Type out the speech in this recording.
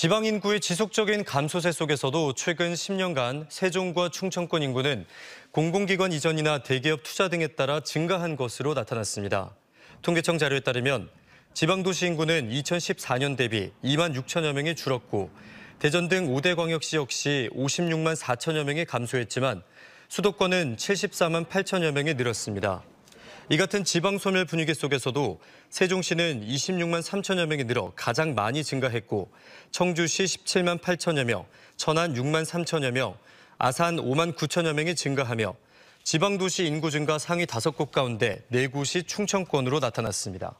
지방 인구의 지속적인 감소세 속에서도 최근 10년간 세종과 충청권 인구는 공공기관 이전이나 대기업 투자 등에 따라 증가한 것으로 나타났습니다. 통계청 자료에 따르면 지방도시 인구는 2014년 대비 2만 6천여 명이 줄었고 대전 등 5대 광역시 역시 56만 4천여 명이 감소했지만 수도권은 74만 8천여 명이 늘었습니다. 이 같은 지방 소멸 분위기 속에서도 세종시는 26만 3천여 명이 늘어 가장 많이 증가했고 청주시 17만 8천여 명, 천안 6만 3천여 명, 아산 5만 9천여 명이 증가하며 지방도시 인구 증가 상위 5곳 가운데 4곳이 충청권으로 나타났습니다.